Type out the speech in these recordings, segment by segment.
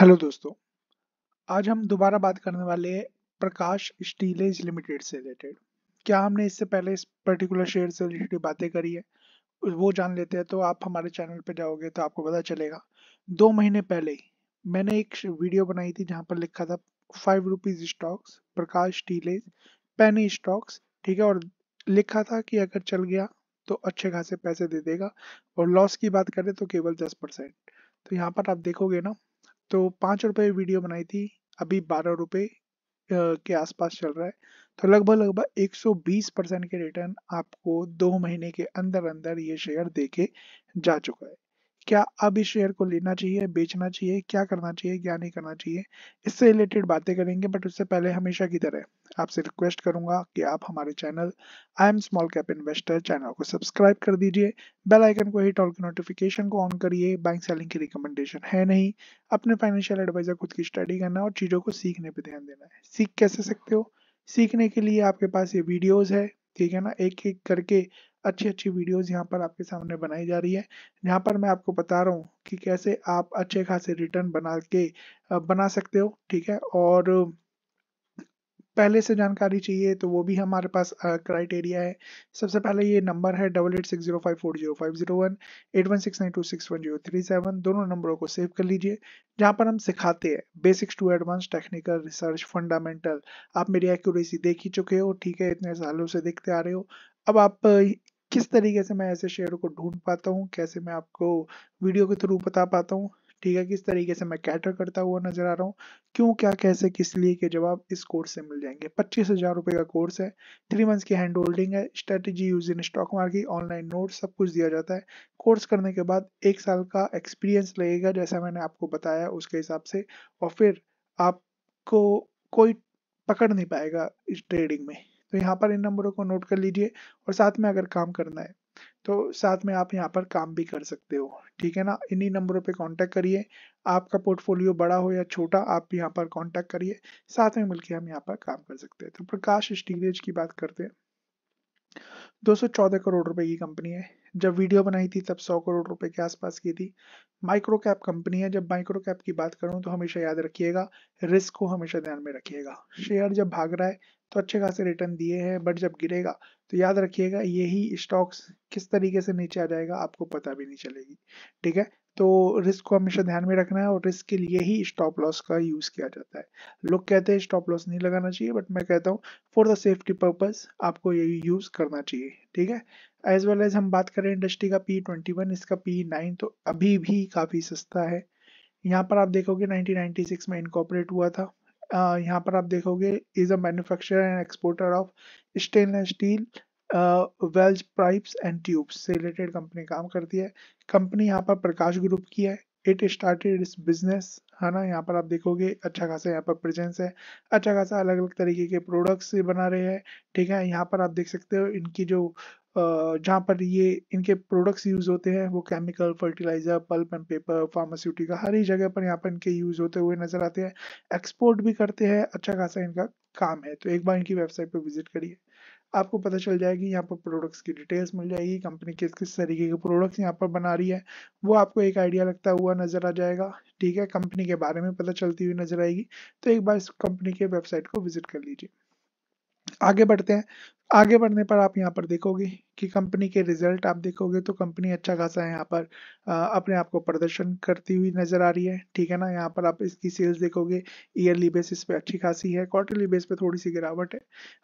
hello दोस्तों आज हम दोबारा बात करने वाले प्रकाश स्टीलेज लिमिटेड से रिलेटेड क्या हमने इससे पहले इस पर्टिकुलर शेयर से रिलेटेड बातें करी है वो जान लेते हैं तो आप हमारे चैनल पर जाओगे तो आपको पता चलेगा दो महीने पहले ही मैंने एक वीडियो बनाई थी जहां पर लिखा था five rupees stocks Prakash Steelage penny stocks ठीक है और लिखा था कि अगर चल गया तो अच्छे खासे पैसे दे देगा और लॉस की बात करें तो केवल दस परसेंट तो यहाँ पर आप देखोगे ना तो पाँच रुपये वीडियो बनाई थी अभी बारह रुपये के आसपास चल रहा है तो लगभग लगभग 120 परसेंट के रिटर्न आपको दो महीने के अंदर अंदर ये शेयर देके जा चुका है क्या अब इस शेयर को लेना चाहिए बेचना चाहिए क्या करना चाहिए क्या नहीं करना चाहिए इससे रिलेटेड बातें करेंगे बट उससे पहले हमेशा की तरह आपसे रिक्वेस्ट करूंगा कि आप हमारे channel I am small cap investor channel को सब्सक्राइब कर दीजिए बेल आइकन को हिट ऑल की नोटिफिकेशन को ऑन करिए बैंक सेलिंग की रिकमेंडेशन है नहीं अपने फाइनेंशियल एडवाइजर खुद की स्टडी करना और चीज़ों को सीखने पर ध्यान देना है सीख कैसे सकते हो सीखने के लिए आपके पास ये वीडियोज़ है ठीक है ना एक एक करके अच्छी अच्छी वीडियोस यहाँ पर आपके सामने बनाई जा रही है यहाँ पर मैं आपको बता रहा हूँ कि कैसे आप अच्छे खासे रिटर्न बना के बना सकते हो ठीक है और पहले से जानकारी चाहिए तो वो भी हमारे पास क्राइटेरिया है सबसे पहले ये नंबर है double eight six zero five four zero five zero one eight one six nine two six one zero three seven दोनों नंबरों को सेव कर लीजिए जहाँ पर हम सिखाते हैं basics to advance technical research fundamental आप मेरी एक्यूरेसी देख ही चुके हो ठीक है इतने सालों से देखते आ रहे हो अब आप किस तरीके से मैं ऐसे शेयर को ढूंढ पाता हूँ कैसे मैं आपको वीडियो के थ्रू बता पाता हूँ ठीक है किस तरीके से मैं कैटर करता हुआ नजर आ रहा हूँ क्यों क्या कैसे किस लिए के जवाब इस कोर्स से मिल जाएंगे पच्चीस हजार रुपए का कोर्स है थ्री मंथ्स की हैंड होल्डिंग है strategy use in stock market online note सब कुछ दिया जाता है कोर्स करने के बाद एक साल का एक्सपीरियंस लगेगा जैसा मैंने आपको बताया उसके हिसाब से और फिर आपको कोई पकड़ नहीं पाएगा इस ट्रेडिंग में तो यहाँ पर इन नंबरों को नोट कर लीजिए और साथ में अगर काम करना है तो साथ में आप यहाँ पर काम भी कर सकते हो ठीक है ना इन्हीं नंबरों पे कांटेक्ट करिए आपका पोर्टफोलियो बड़ा हो या छोटा आप भी यहाँ पर कांटेक्ट करिए साथ में मिलकर हम यहाँ पर काम कर सकते हैं तो प्रकाश स्टीलेज की बात करते हैं 214 करोड़ रुपए की कंपनी है जब वीडियो बनाई थी तब 100 करोड़ रुपए के आसपास की थी माइक्रो कैप कंपनी है जब माइक्रो कैप की बात करूं तो हमेशा याद रखिएगा रिस्क को हमेशा ध्यान में रखिएगा शेयर जब भाग रहा है तो अच्छे खासे रिटर्न दिए हैं बट जब गिरेगा तो याद रखिएगा यही स्टॉक्स किस तरीके से नीचे आ जाएगा आपको पता भी नहीं चलेगी ठीक है तो रिस्क को हमेशा ध्यान में रखना है और रिस्क के लिए ही स्टॉप लॉस का यूज किया जाता है लोग कहते हैं स्टॉप लॉस नहीं लगाना चाहिए बट मैं कहता हूँ फॉर द सेफ्टी पर्पज आपको ये यूज करना चाहिए ठीक है एज वेल एज हम बात करें इंडस्ट्री का पी ट्वेंटी वन इसका पी नाइन तो अभी भी काफी सस्ता है यहाँ पर आप देखोगे 1996 में इनकॉपरेट हुआ था यहाँ पर आप देखोगे is a manufacturer and exporter of stainless steel welded pipes and tubes से रिलेटेड कंपनी काम करती है कंपनी यहाँ पर प्रकाश ग्रुप की है इट स्टार्टेड इट्स बिजनेस है ना यहाँ पर आप देखोगे अच्छा खासा यहाँ पर प्रेजेंस है अच्छा खासा अलग अलग तरीके के प्रोडक्ट्स बना रहे हैं ठीक है यहाँ पर आप देख सकते हो इनकी जो जहाँ पर ये इनके प्रोडक्ट्स यूज होते हैं वो chemical fertiliser pulp and paper pharmaceutical हर ही जगह पर यहाँ पर इनके यूज होते हुए नजर आते हैं एक्सपोर्ट भी करते हैं अच्छा खासा इनका काम है तो एक बार इनकी वेबसाइट पर विजिट करिए आपको पता चल जाएगी यहाँ पर प्रोडक्ट्स की डिटेल्स मिल जाएगी कंपनी किस किस तरीके के प्रोडक्ट्स यहाँ पर बना रही है वो आपको एक आइडिया लगता हुआ नजर आ जाएगा ठीक है कंपनी के बारे में पता चलती हुई नजर आएगी तो एक बार इस कंपनी के वेबसाइट को विजिट कर लीजिए आगे बढ़ते हैं आगे बढ़ने पर आप यहाँ पर देखोगे कि कंपनी के रिजल्ट आप देखोगे तो कंपनी अच्छा खासा है यहाँ पर अपने आप को प्रदर्शन करती हुई नजर आ रही है ठीक है ना यहाँ पर आप इसकी सेल्स देखोगे ईयरली बेसिस पे अच्छी खासी है क्वार्टरली बेस पे थोड़ी सी गिरावट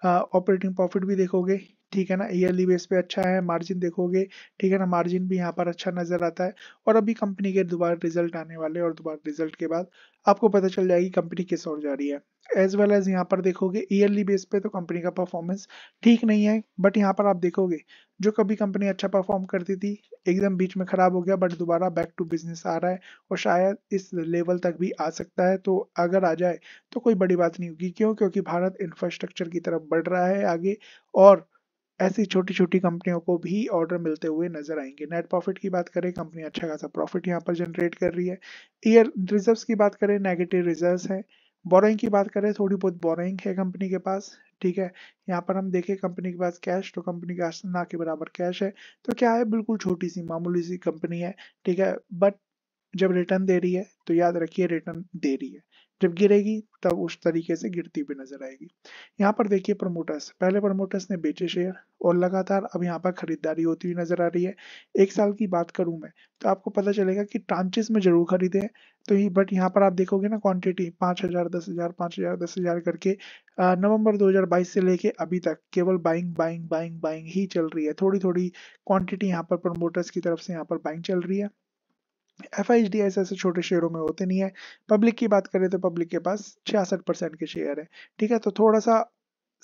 है ऑपरेटिंग प्रॉफिट भी देखोगे ठीक है ना ईयरली बेस पे अच्छा है मार्जिन देखोगे ठीक है ना मार्जिन भी यहाँ पर अच्छा नजर आता है और अभी कंपनी के दोबारा रिजल्ट आने वाले और दोबारा रिजल्ट के बाद आपको पता चल जाएगी कंपनी किस और जा रही है एज वेल एज यहाँ पर देखोगे ईयरली बेस पे तो कंपनी का परफॉर्मेंस ठीक नहीं है बट यहाँ पर आप देखोगे जो कभी कंपनी अच्छा परफॉर्म करती थी एकदम बीच में खराब हो गया बट दोबारा बैक टू बिजनेस आ रहा है और शायद इस लेवल तक भी आ सकता है तो अगर आ जाए तो कोई बड़ी बात नहीं होगी क्यों क्योंकि भारत इंफ्रास्ट्रक्चर की तरफ बढ़ रहा है आगे और ऐसी छोटी छोटी कंपनियों को भी ऑर्डर मिलते हुए नजर आएंगे नेट प्रॉफिट की बात करें कंपनी अच्छा खासा प्रॉफिट यहाँ पर जनरेट कर रही है ईयर रिजर्व्स की बात करें नेगेटिव रिजर्व्स है बोरोइंग की बात करें थोड़ी बहुत बोरोइंग है कंपनी के पास ठीक है यहाँ पर हम देखें कंपनी के पास कैश तो कंपनी के पास ना के बराबर कैश है तो क्या है बिल्कुल छोटी सी मामूली सी कंपनी है ठीक है बट जब रिटर्न दे रही है तो याद रखिए रिटर्न दे रही है जब गिरेगी तब उस तरीके से गिरती भी नजर आएगी यहाँ पर देखिए प्रमोटर्स पहले प्रमोटर्स ने बेचे शेयर और लगातार अब यहाँ पर खरीदारी होती हुई नजर आ रही है एक साल की बात करूं मैं तो आपको पता चलेगा कि ट्रांचेस में जरूर खरीदे हैं तो ये बट यहाँ पर आप देखोगे ना क्वांटिटी पांच हजार दस हजार पांच हजार दस हजार करके नवंबर 2022 से लेके अभी तक केवल बाइंग बाइंग बाइंग बाइंग ही चल रही है थोड़ी थोड़ी क्वांटिटी यहाँ पर प्रमोटर्स की तरफ से यहाँ पर बाइंग चल रही है एफ आई एच डी ऐसे ऐसे छोटे शेयरों में होते नहीं है पब्लिक की बात करें तो पब्लिक के पास छियासठ परसेंट के शेयर है ठीक है तो थोड़ा सा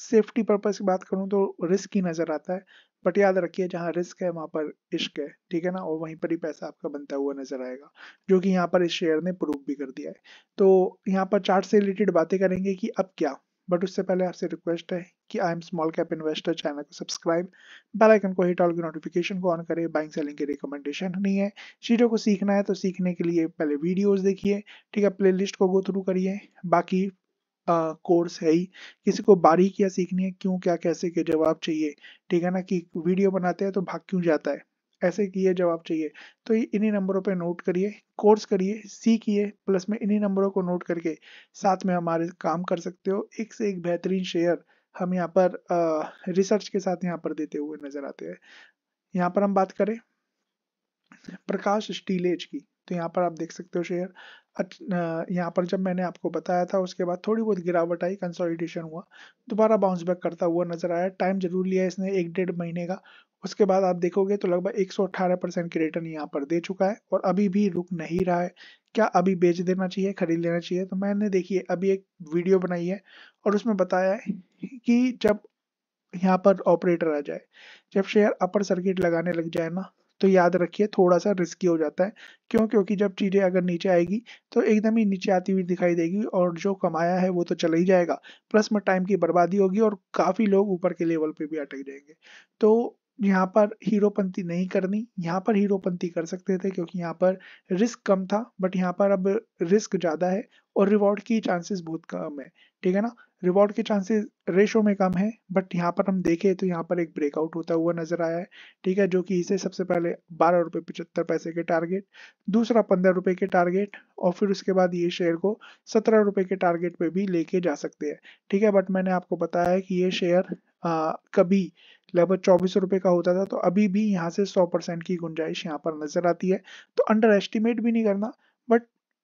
सेफ्टी पर्पज की बात करूँ तो रिस्क ही नज़र आता है बट याद रखिए जहाँ रिस्क है वहाँ पर इश्क है ठीक है ना और वहीं पर ही पैसा आपका बनता हुआ नजर आएगा जो कि यहाँ पर इस शेयर ने प्रूव भी कर दिया है तो यहाँ पर चार्ट से रिलेटेड बातें करेंगे कि अब क्या बट उससे पहले आपसे रिक्वेस्ट है कि I am small cap investor channel को सब्सक्राइब बेल आइकन को हिट ऑल की नोटिफिकेशन को ऑन करें बाइंग सेलिंग की रिकमेंडेशन नहीं है चीज़ों को सीखना है तो सीखने के लिए पहले वीडियोस देखिए ठीक है प्लेलिस्ट को गो थ्रू करिए बाकी कोर्स है ही किसी को बारीकियाँ सीखनी है क्यों क्या कैसे के जवाब चाहिए ठीक है ना कि वीडियो बनाते हैं तो भाग क्यों जाता है ऐसे किए जवाब चाहिए तो इन्हीं नंबरों पे नोट करिए कोर्स करिए सीखिए प्लस में इन्हीं नंबरों को नोट करके साथ में हमारे काम कर सकते हो एक से एक बेहतरीन शेयर हम यहाँ पर आ, रिसर्च के साथ यहाँ पर देते हुए नजर आते हैं यहाँ पर हम बात करें प्रकाश स्टीलेज की तो यहाँ पर आप देख सकते हो शेयर यहाँ पर जब मैंने आपको बताया था उसके बाद थोड़ी बहुत गिरावट आई कंसोलिडेशन हुआ दोबारा बाउंस बैक करता हुआ नजर आया टाइम जरूर लिया इसने एक डेढ़ महीने का उसके बाद आप देखोगे तो लगभग 118 परसेंट की रिटर्न यहाँ पर दे चुका है और अभी भी रुक नहीं रहा है क्या अभी बेच देना चाहिए खरीद लेना चाहिए तो मैंने देखिए अभी एक वीडियो बनाई है और उसमें बताया है कि जब यहाँ पर ऑपरेटर आ जाए जब शेयर अपर सर्किट लगाने लग जाए ना तो याद रखिए थोड़ा सा रिस्की हो जाता है क्यों क्योंकि जब चीज़ें अगर नीचे आएगी तो एकदम ही नीचे आती हुई दिखाई देगी और जो कमाया है वो तो चला ही जाएगा प्लस में टाइम की बर्बादी होगी और काफ़ी लोग ऊपर के लेवल पे भी अटक जाएंगे तो यहाँ पर हीरोपंती नहीं करनी यहाँ पर हीरोपंती कर सकते थे क्योंकि यहाँ पर रिस्क कम था बट यहाँ पर अब रिस्क ज़्यादा है और रिवॉर्ड की चांसेस बहुत कम है ठीक है ना रिवॉर्ड के चांसेस रेशो में कम है बट यहाँ पर हम देखें तो यहाँ पर एक ब्रेकआउट होता हुआ नजर आया है ठीक है जो कि इसे सबसे पहले बारह रुपये पचहत्तर पैसे के टारगेट दूसरा पंद्रह रुपये के टारगेट और फिर उसके बाद ये शेयर को सत्रह रुपये के टारगेट पे भी लेके जा सकते हैं ठीक है बट मैंने आपको बताया है कि ये शेयर आ, कभी लगभग चौबीस रुपये का होता था तो अभी भी यहाँ से सौ परसेंट की गुंजाइश यहाँ पर नजर आती है तो अंडर एस्टिमेट भी नहीं करना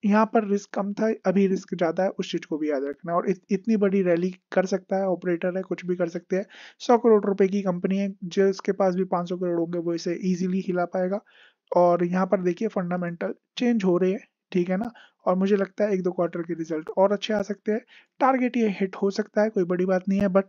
यहाँ पर रिस्क कम था अभी रिस्क ज़्यादा है उस चीज़ को भी याद रखना और इत, इतनी बड़ी रैली कर सकता है ऑपरेटर है कुछ भी कर सकते हैं सौ करोड़ रुपए की कंपनी है जिसके पास भी पाँच सौ करोड़ होंगे वो इसे ईजिली हिला पाएगा और यहाँ पर देखिए फंडामेंटल चेंज हो रहे हैं ठीक है ना और मुझे लगता है एक दो क्वार्टर के रिजल्ट और अच्छे आ सकते हैं टारगेट ये हिट हो सकता है कोई बड़ी बात नहीं है बट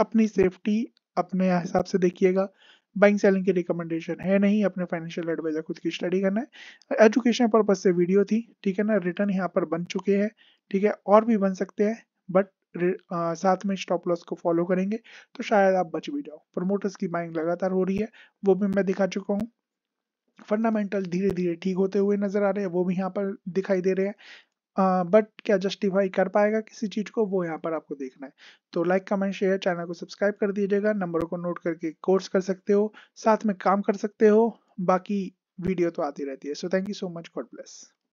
अपनी सेफ्टी अपने हिसाब से देखिएगा बाइंग सेलिंग की रिकमेंडेशन है नहीं अपने फाइनेंशियल एडवाइजर खुद की स्टडी करना है एजुकेशन पर्पज से वीडियो थी ठीक है ना रिटर्न यहाँ पर बन चुके हैं ठीक है और भी बन सकते हैं बट आ, साथ में स्टॉप लॉस को फॉलो करेंगे तो शायद आप बच भी जाओ प्रमोटर्स की बाइंग लगातार हो रही है वो भी मैं दिखा चुका हूँ फंडामेंटल धीरे धीरे ठीक होते हुए नजर आ रहे हैं वो भी यहाँ पर दिखाई दे रहे हैं बट क्या जस्टिफाई कर पाएगा किसी चीज को वो यहाँ पर आपको देखना है तो लाइक कमेंट शेयर चैनल को सब्सक्राइब कर दीजिएगा नंबरों को नोट करके कोर्स कर सकते हो साथ में काम कर सकते हो बाकी वीडियो तो आती रहती है so thank you so much God bless